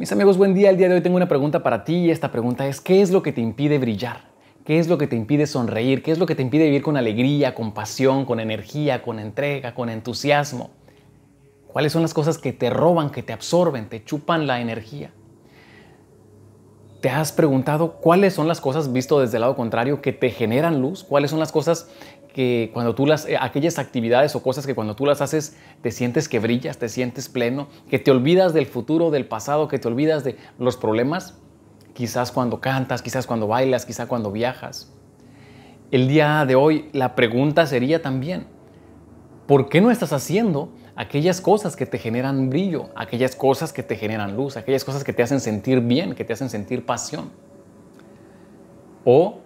Mis amigos, buen día. El día de hoy tengo una pregunta para ti y esta pregunta es, ¿qué es lo que te impide brillar? ¿Qué es lo que te impide sonreír? ¿Qué es lo que te impide vivir con alegría, con pasión, con energía, con entrega, con entusiasmo? ¿Cuáles son las cosas que te roban, que te absorben, te chupan la energía? ¿Te has preguntado cuáles son las cosas, visto desde el lado contrario, que te generan luz? ¿Cuáles son las cosas que cuando tú las, eh, aquellas actividades o cosas que cuando tú las haces te sientes que brillas, te sientes pleno, que te olvidas del futuro, del pasado, que te olvidas de los problemas, quizás cuando cantas, quizás cuando bailas, quizás cuando viajas. El día de hoy la pregunta sería también, ¿por qué no estás haciendo aquellas cosas que te generan brillo, aquellas cosas que te generan luz, aquellas cosas que te hacen sentir bien, que te hacen sentir pasión? O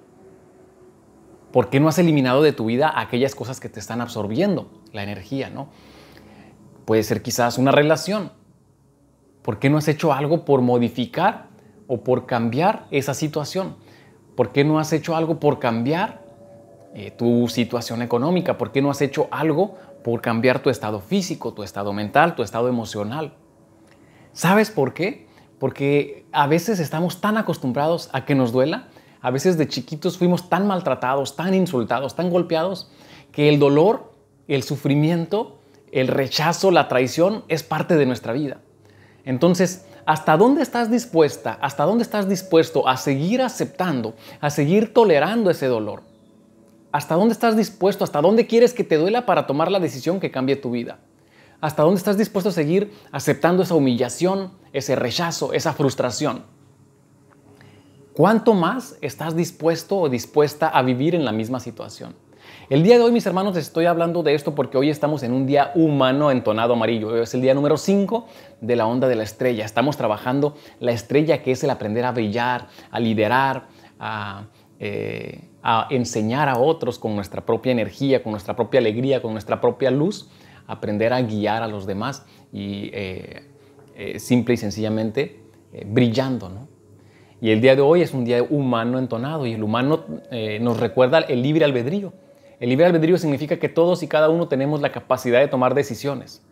¿Por qué no has eliminado de tu vida aquellas cosas que te están absorbiendo la energía, no? Puede ser quizás una relación. ¿Por qué no has hecho algo por modificar o por cambiar esa situación? ¿Por qué no has hecho algo por cambiar eh, tu situación económica? ¿Por qué no has hecho algo por cambiar tu estado físico, tu estado mental, tu estado emocional? ¿Sabes por qué? Porque a veces estamos tan acostumbrados a que nos duela a veces de chiquitos fuimos tan maltratados, tan insultados, tan golpeados, que el dolor, el sufrimiento, el rechazo, la traición es parte de nuestra vida. Entonces, ¿hasta dónde estás dispuesta, hasta dónde estás dispuesto a seguir aceptando, a seguir tolerando ese dolor? ¿Hasta dónde estás dispuesto, hasta dónde quieres que te duela para tomar la decisión que cambie tu vida? ¿Hasta dónde estás dispuesto a seguir aceptando esa humillación, ese rechazo, esa frustración? ¿Cuánto más estás dispuesto o dispuesta a vivir en la misma situación? El día de hoy, mis hermanos, estoy hablando de esto porque hoy estamos en un día humano entonado amarillo. Es el día número 5 de la onda de la estrella. Estamos trabajando la estrella que es el aprender a brillar, a liderar, eh, a, enseñar a otros con nuestra propia energía, con nuestra propia alegría, con nuestra propia luz, aprender a guiar a los demás y eh, eh, simple y sencillamente brillando, ¿no? Y el día de hoy es un día humano entonado y el humano eh, nos recuerda el libre albedrío. El libre albedrío significa que todos y cada uno tenemos la capacidad de tomar decisiones.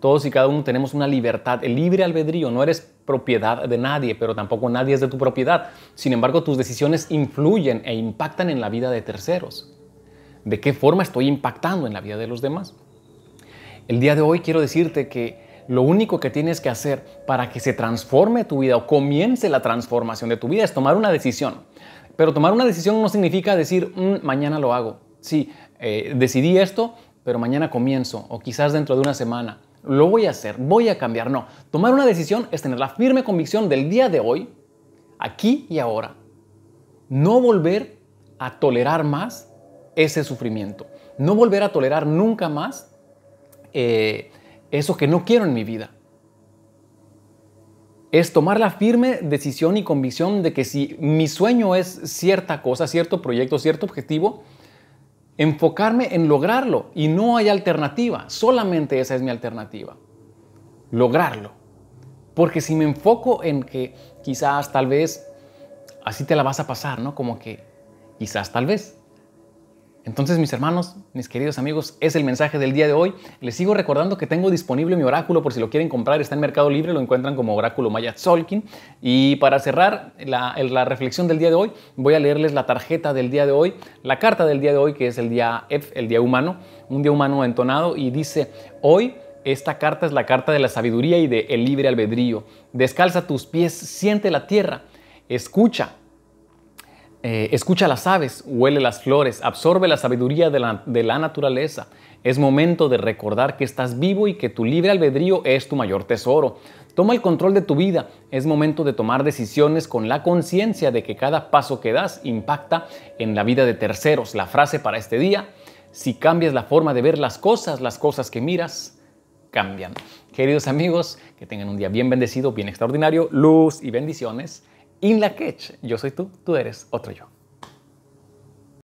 Todos y cada uno tenemos una libertad. El libre albedrío no eres propiedad de nadie, pero tampoco nadie es de tu propiedad. Sin embargo, tus decisiones influyen e impactan en la vida de terceros. ¿De qué forma estoy impactando en la vida de los demás? El día de hoy quiero decirte que lo único que tienes que hacer para que se transforme tu vida o comience la transformación de tu vida es tomar una decisión. Pero tomar una decisión no significa decir, mm, mañana lo hago. Sí, eh, decidí esto, pero mañana comienzo o quizás dentro de una semana. Lo voy a hacer, voy a cambiar. No, tomar una decisión es tener la firme convicción del día de hoy, aquí y ahora. No volver a tolerar más ese sufrimiento. No volver a tolerar nunca más eh, eso que no quiero en mi vida. Es tomar la firme decisión y convicción de que si mi sueño es cierta cosa, cierto proyecto, cierto objetivo, enfocarme en lograrlo y no hay alternativa, solamente esa es mi alternativa, lograrlo. Porque si me enfoco en que quizás, tal vez, así te la vas a pasar, ¿no? Como que quizás, tal vez, entonces, mis hermanos, mis queridos amigos, es el mensaje del día de hoy. Les sigo recordando que tengo disponible mi oráculo por si lo quieren comprar. Está en Mercado Libre, lo encuentran como oráculo Maya Solkin. Y para cerrar la, reflexión del día de hoy, voy a leerles la tarjeta del día de hoy, la carta del día de hoy, que es el día F, el día humano, un día humano entonado, y dice, hoy esta carta es la carta de la sabiduría y del libre albedrío. Descalza tus pies, siente la tierra, escucha, eh, escucha las aves, huele las flores, absorbe la sabiduría de la naturaleza. Es momento de recordar que estás vivo y que tu libre albedrío es tu mayor tesoro. Toma el control de tu vida. Es momento de tomar decisiones con la conciencia de que cada paso que das impacta en la vida de terceros. La frase para este día, si cambias la forma de ver las cosas, las cosas que miras cambian. Queridos amigos, que tengan un día bien bendecido, bien extraordinario, luz y bendiciones. In la Catch, yo soy tú, tú eres otro yo.